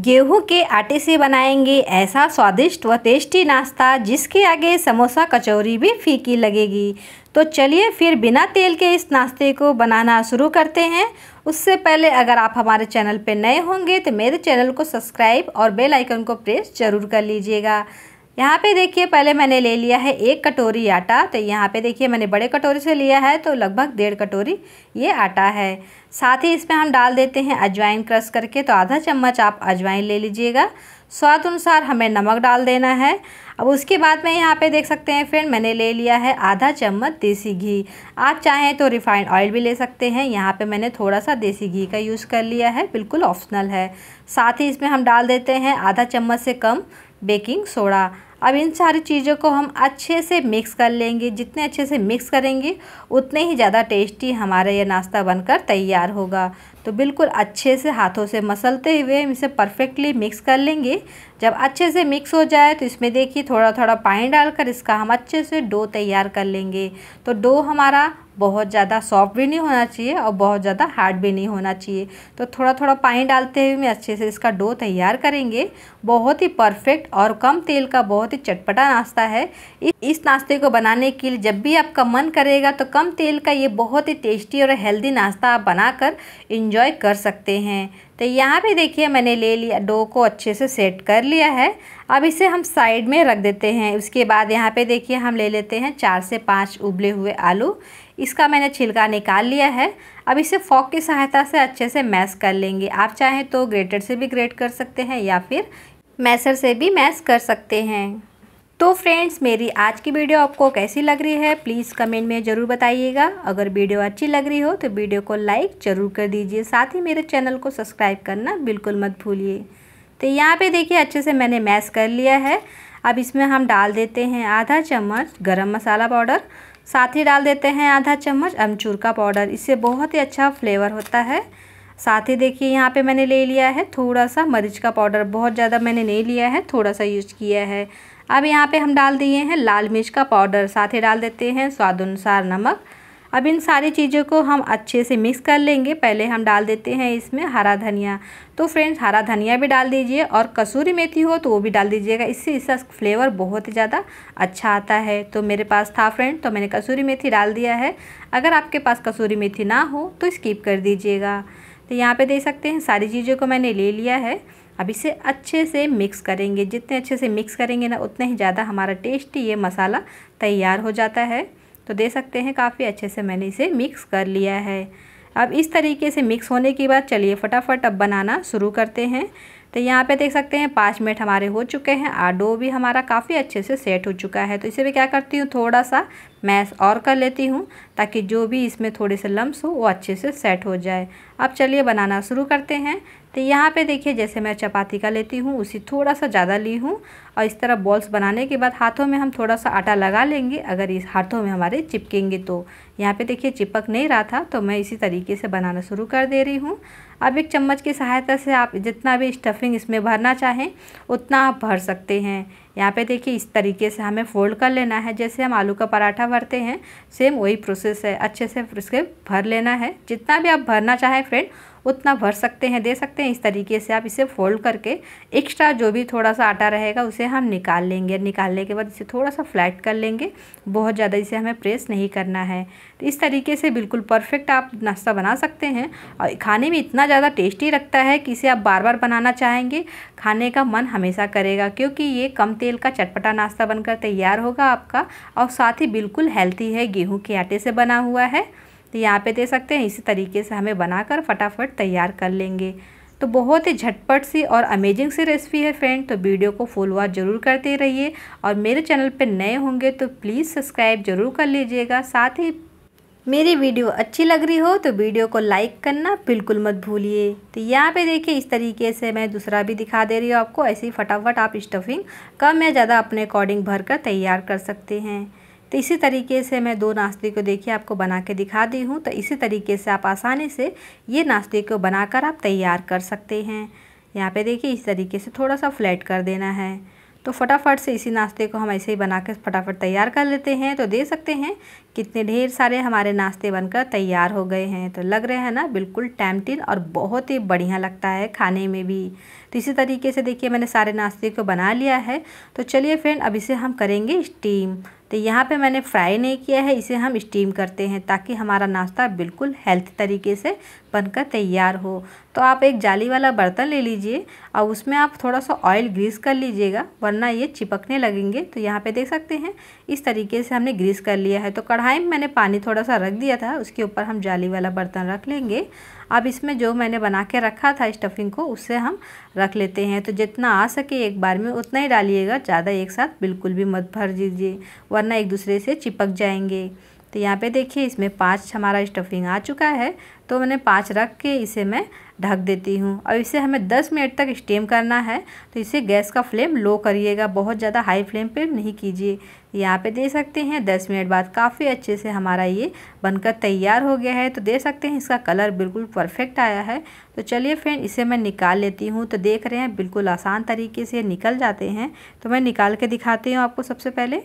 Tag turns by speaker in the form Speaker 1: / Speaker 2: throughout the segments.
Speaker 1: गेहूं के आटे से बनाएंगे ऐसा स्वादिष्ट व टेस्टी नाश्ता जिसके आगे समोसा कचौरी भी फीकी लगेगी तो चलिए फिर बिना तेल के इस नाश्ते को बनाना शुरू करते हैं उससे पहले अगर आप हमारे चैनल पर नए होंगे तो मेरे चैनल को सब्सक्राइब और बेल आइकन को प्रेस ज़रूर कर लीजिएगा यहाँ पे देखिए पहले मैंने ले लिया है एक कटोरी आटा तो यहाँ पे देखिए मैंने बड़े कटोरी से लिया है तो लगभग डेढ़ कटोरी ये आटा है साथ ही इसमें हम डाल देते हैं अजवाइन क्रश करके तो आधा चम्मच आप अजवाइन ले लीजिएगा स्वाद अनुसार हमें नमक डाल देना है अब उसके बाद में यहाँ पे देख सकते हैं फ्रेंड मैंने ले लिया है आधा चम्मच देसी घी आप चाहें तो रिफाइंड ऑयल भी ले सकते हैं यहाँ पे मैंने थोड़ा सा देसी घी का यूज़ कर लिया है बिल्कुल ऑप्शनल है साथ ही इसमें हम डाल देते हैं आधा चम्मच से कम बेकिंग सोडा अब इन सारी चीज़ों को हम अच्छे से मिक्स कर लेंगे जितने अच्छे से मिक्स करेंगे उतने ही ज़्यादा टेस्टी हमारा ये नाश्ता बनकर तैयार होगा तो बिल्कुल अच्छे से हाथों से मसलते हुए हम इसे परफेक्टली मिक्स कर लेंगे जब अच्छे से मिक्स हो जाए तो इसमें देखिए थोड़ा थोड़ा पानी डालकर इसका हम अच्छे से डो तैयार कर लेंगे तो डो हमारा बहुत ज़्यादा सॉफ्ट भी नहीं होना चाहिए और बहुत ज़्यादा हार्ड भी नहीं होना चाहिए तो थोड़ा थोड़ा पानी डालते हुए मैं अच्छे से इसका डो तैयार करेंगे बहुत ही परफेक्ट और कम तेल का बहुत ही चटपटा नाश्ता है इस नाश्ते को बनाने के लिए जब भी आपका मन करेगा तो कम तेल का ये बहुत ही टेस्टी और हेल्दी नाश्ता आप बनाकर इन इन्जॉय कर सकते हैं तो यहाँ पे देखिए मैंने ले लिया डो को अच्छे से सेट कर लिया है अब इसे हम साइड में रख देते हैं उसके बाद यहाँ पे देखिए हम ले लेते हैं चार से पाँच उबले हुए आलू इसका मैंने छिलका निकाल लिया है अब इसे फॉक की सहायता से अच्छे से मैश कर लेंगे आप चाहें तो ग्रेटर से भी ग्रेट कर सकते हैं या फिर मैसर से भी मैश कर सकते हैं तो फ्रेंड्स मेरी आज की वीडियो आपको कैसी लग रही है प्लीज़ कमेंट में ज़रूर बताइएगा अगर वीडियो अच्छी लग रही हो तो वीडियो को लाइक ज़रूर कर दीजिए साथ ही मेरे चैनल को सब्सक्राइब करना बिल्कुल मत भूलिए तो यहाँ पे देखिए अच्छे से मैंने मैश कर लिया है अब इसमें हम डाल देते हैं आधा चम्मच गर्म मसाला पाउडर साथ ही डाल देते हैं आधा चम्मच अमचूर का पाउडर इससे बहुत ही अच्छा फ्लेवर होता है साथ ही देखिए यहाँ पे मैंने ले लिया है थोड़ा सा मरीच का पाउडर बहुत ज़्यादा मैंने नहीं लिया है थोड़ा सा यूज किया है अब यहाँ पे हम डाल दिए हैं लाल मिर्च का पाउडर साथ ही डाल देते हैं स्वाद अनुसार नमक अब इन सारी चीज़ों को हम अच्छे से मिक्स कर लेंगे पहले हम डाल देते हैं इसमें हरा धनिया तो फ्रेंड्स हरा धनिया भी डाल दीजिए और कसूरी मेथी हो तो वो भी डाल दीजिएगा इससे इसका फ्लेवर बहुत ही ज़्यादा अच्छा आता है तो मेरे पास था फ्रेंड तो मैंने कसूरी मेथी डाल दिया है अगर आपके पास कसूरी मेथी ना हो तो स्कीप कर दीजिएगा तो यहाँ पर देख सकते हैं सारी चीज़ों को मैंने ले लिया है अब इसे अच्छे से मिक्स करेंगे जितने अच्छे से मिक्स करेंगे ना उतने ही ज़्यादा हमारा टेस्टी ये मसाला तैयार हो जाता है तो दे सकते हैं काफ़ी अच्छे से मैंने इसे मिक्स कर लिया है अब इस तरीके से मिक्स होने के बाद चलिए फटाफट अब बनाना शुरू करते हैं तो यहाँ पे देख सकते हैं पाँच मिनट हमारे हो चुके हैं और डो भी हमारा काफ़ी अच्छे से सेट हो चुका है तो इसे भी क्या करती हूँ थोड़ा सा मैश और कर लेती हूँ ताकि जो भी इसमें थोड़े से लम्स हो वो अच्छे से सेट हो जाए अब चलिए बनाना शुरू करते हैं तो यहाँ पे देखिए जैसे मैं चपाती का लेती हूँ उसी थोड़ा सा ज़्यादा ली हूँ और इस तरह बॉल्स बनाने के बाद हाथों में हम थोड़ा सा आटा लगा लेंगे अगर इस हाथों में हमारे चिपकेंगे तो यहाँ पे देखिए चिपक नहीं रहा था तो मैं इसी तरीके से बनाना शुरू कर दे रही हूँ अब एक चम्मच की सहायता से आप जितना भी स्टफिंग इसमें भरना चाहें उतना आप भर सकते हैं यहाँ पे देखिए इस तरीके से हमें फ़ोल्ड कर लेना है जैसे हम आलू का पराठा भरते हैं सेम वही प्रोसेस है अच्छे से इसके भर लेना है जितना भी आप भरना चाहें फ्रेंड उतना भर सकते हैं दे सकते हैं इस तरीके से आप इसे फोल्ड करके एक्स्ट्रा जो भी थोड़ा सा आटा रहेगा उसे हम निकाल लेंगे निकालने के बाद इसे थोड़ा सा फ्लैट कर लेंगे बहुत ज़्यादा इसे हमें प्रेस नहीं करना है तो इस तरीके से बिल्कुल परफेक्ट आप नाश्ता बना सकते हैं और खाने में इतना ज़्यादा टेस्टी लगता है कि इसे आप बार बार बनाना चाहेंगे खाने का मन हमेशा करेगा क्योंकि ये कम तेल का चटपटा नाश्ता बनकर तैयार होगा आपका और साथ ही बिल्कुल हेल्थी है गेहूँ के आटे से बना हुआ है तो यहाँ पर दे सकते हैं इसी तरीके से हमें बनाकर फटाफट तैयार कर लेंगे तो बहुत ही झटपट सी और अमेजिंग सी रेसिपी है फ्रेंड तो वीडियो को फुल वॉच ज़रूर करते रहिए और मेरे चैनल पर नए होंगे तो प्लीज़ सब्सक्राइब ज़रूर कर लीजिएगा साथ ही मेरी वीडियो अच्छी लग रही हो तो वीडियो को लाइक करना बिल्कुल मत भूलिए तो यहाँ पे देखिए इस तरीके से मैं दूसरा भी दिखा दे रही हूँ आपको ऐसे ही फटाफट आप स्टफिंग कम या ज़्यादा अपने अकॉर्डिंग भर कर तैयार कर सकते हैं तो इसी तरीके से मैं दो नाश्ते को देखिए आपको बना के दिखा दी हूँ तो इसी तरीके से आप आसानी से ये नाश्ते को बनाकर आप तैयार कर सकते हैं यहाँ पे देखिए इस तरीके से थोड़ा सा फ्लैट कर देना है तो फटाफट से इसी नाश्ते को हम ऐसे ही बना के फटाफट तैयार कर लेते हैं तो दे सकते हैं कितने ढेर सारे हमारे नाश्ते बनकर तैयार हो गए हैं तो लग रहे हैं ना बिल्कुल टैमटिन और बहुत ही बढ़िया लगता है खाने में भी तो इसी तरीके से देखिए मैंने सारे नाश्ते को बना लिया है तो चलिए फ्रेंड अब इसे हम करेंगे स्टीम तो यहाँ पे मैंने फ्राई नहीं किया है इसे हम स्टीम करते हैं ताकि हमारा नाश्ता बिल्कुल हेल्थ तरीके से बनकर तैयार हो तो आप एक जाली वाला बर्तन ले लीजिए और उसमें आप थोड़ा सा ऑयल ग्रीस कर लीजिएगा वरना ये चिपकने लगेंगे तो यहाँ पे देख सकते हैं इस तरीके से हमने ग्रीस कर लिया है तो कड़ा कढ़ाई में मैंने पानी थोड़ा सा रख दिया था उसके ऊपर हम जाली वाला बर्तन रख लेंगे अब इसमें जो मैंने बना के रखा था स्टफिंग को उससे हम रख लेते हैं तो जितना आ सके एक बार में उतना ही डालिएगा ज़्यादा एक साथ बिल्कुल भी मत भर दीजिए वरना एक दूसरे से चिपक जाएंगे तो यहाँ पे देखिए इसमें पाँच हमारा स्टफिंग आ चुका है तो मैंने पाँच रख के इसे मैं ढक देती हूँ और इसे हमें 10 मिनट तक स्टीम करना है तो इसे गैस का फ्लेम लो करिएगा बहुत ज़्यादा हाई फ्लेम पे नहीं कीजिए यहाँ पे दे सकते हैं 10 मिनट बाद काफ़ी अच्छे से हमारा ये बनकर तैयार हो गया है तो दे सकते हैं इसका कलर बिल्कुल परफेक्ट आया है तो चलिए फ्रेंड इसे मैं निकाल लेती हूँ तो देख रहे हैं बिल्कुल आसान तरीके से निकल जाते हैं तो मैं निकाल के दिखाती हूँ आपको सबसे पहले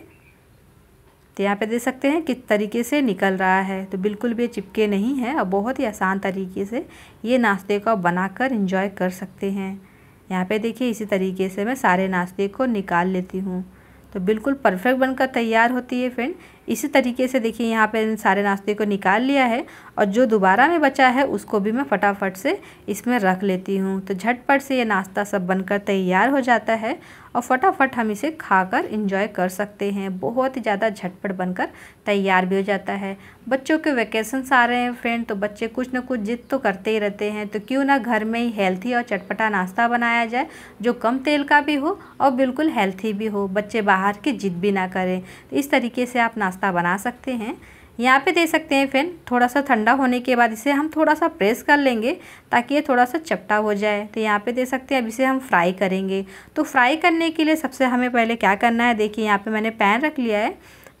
Speaker 1: तो यहाँ पे देख सकते हैं किस तरीके से निकल रहा है तो बिल्कुल भी चिपके नहीं है और बहुत ही आसान तरीके से ये नाश्ते को बनाकर एंजॉय कर सकते हैं यहाँ पे देखिए इसी तरीके से मैं सारे नाश्ते को निकाल लेती हूँ तो बिल्कुल परफेक्ट बनकर तैयार होती है फ्रेंड इसी तरीके से देखिए यहाँ पे इन सारे नाश्ते को निकाल लिया है और जो दोबारा में बचा है उसको भी मैं फटाफट से इसमें रख लेती हूँ तो झटपट से ये नाश्ता सब बनकर तैयार हो जाता है और फटाफट हम इसे खाकर इंजॉय कर सकते हैं बहुत ही ज़्यादा झटपट बनकर तैयार भी हो जाता है बच्चों के वैकेशंस आ रहे हैं फ्रेंड तो बच्चे कुछ ना कुछ जिद तो करते ही रहते हैं तो क्यों ना घर में ही हेल्थी और चटपटा नाश्ता बनाया जाए जो कम तेल का भी हो और बिल्कुल हेल्थी भी हो बच्चे बाहर की जिद भी ना करें तो इस तरीके से आप नाश्ता नाश्ता बना सकते हैं यहाँ पे दे सकते हैं फिर थोड़ा सा ठंडा होने के बाद इसे हम थोड़ा सा प्रेस कर लेंगे ताकि ये थोड़ा सा चपटा हो जाए तो यहाँ पे दे सकते हैं अब इसे हम फ्राई करेंगे तो फ्राई करने के लिए सबसे हमें पहले क्या करना है देखिए यहाँ पे मैंने पैन रख लिया है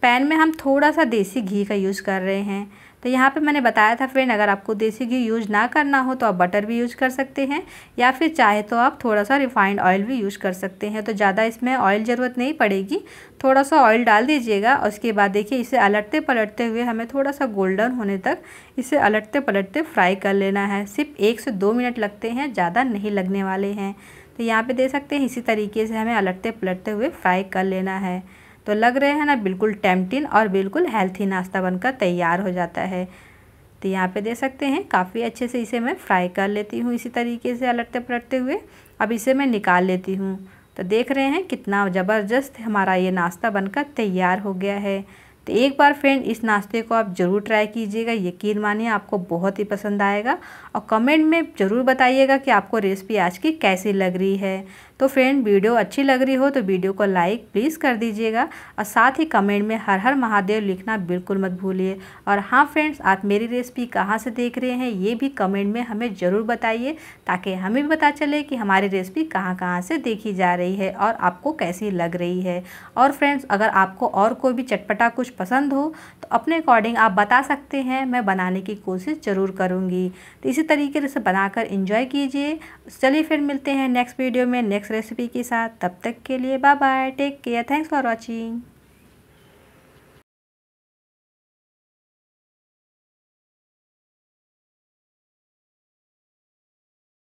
Speaker 1: पैन में हम थोड़ा सा देसी घी का यूज़ कर रहे हैं तो यहाँ पे मैंने बताया था फ्रेंड अगर आपको देसी घी यूज़ ना करना हो तो आप बटर भी यूज़ कर सकते हैं या फिर चाहे तो आप थोड़ा सा रिफाइंड ऑयल भी यूज़ कर सकते हैं तो ज़्यादा इसमें ऑयल ज़रूरत नहीं पड़ेगी थोड़ा सा ऑयल डाल दीजिएगा उसके बाद देखिए इसे अलटते पलटते हुए हमें थोड़ा सा गोल्डन होने तक इसे अलटते पलटते फ्राई कर लेना है सिर्फ एक से दो मिनट लगते हैं ज़्यादा नहीं लगने वाले हैं तो यहाँ पे दे सकते हैं इसी तरीके से हमें अलटते पलटते हुए फ्राई कर लेना है तो लग रहे हैं ना बिल्कुल टेम्पटिन और बिल्कुल हेल्थी नाश्ता बनकर तैयार हो जाता है तो यहाँ पे दे सकते हैं काफ़ी अच्छे से इसे मैं फ्राई कर लेती हूँ इसी तरीके से अलटते पलटते हुए अब इसे मैं निकाल लेती हूँ तो देख रहे हैं कितना ज़बरदस्त हमारा ये नाश्ता बनकर तैयार हो गया है तो एक बार फ्रेंड इस नाश्ते को आप ज़रूर ट्राई कीजिएगा यकीन मानिए आपको बहुत ही पसंद आएगा और कमेंट में ज़रूर बताइएगा कि आपको रेसिपी आज की कैसी लग रही है तो फ्रेंड वीडियो अच्छी लग रही हो तो वीडियो को लाइक प्लीज़ कर दीजिएगा और साथ ही कमेंट में हर हर महादेव लिखना बिल्कुल मत भूलिए और हाँ फ्रेंड्स आप मेरी रेसिपी कहाँ से देख रहे हैं ये भी कमेंट में हमें ज़रूर बताइए ताकि हमें भी पता चले कि हमारी रेसिपी कहाँ कहाँ से देखी जा रही है और आपको कैसी लग रही है और फ्रेंड्स अगर आपको और कोई भी चटपटा कुछ पसंद हो तो अपने अकॉर्डिंग आप बता सकते हैं मैं बनाने की कोशिश ज़रूर करूँगी तो इसी तरीके से बनाकर इन्जॉय कीजिए चलिए फिर मिलते हैं नेक्स्ट वीडियो में नेक्स्ट नेक्स्ट रेसिपी के साथ तब तक के लिए bye bye take care thanks for watching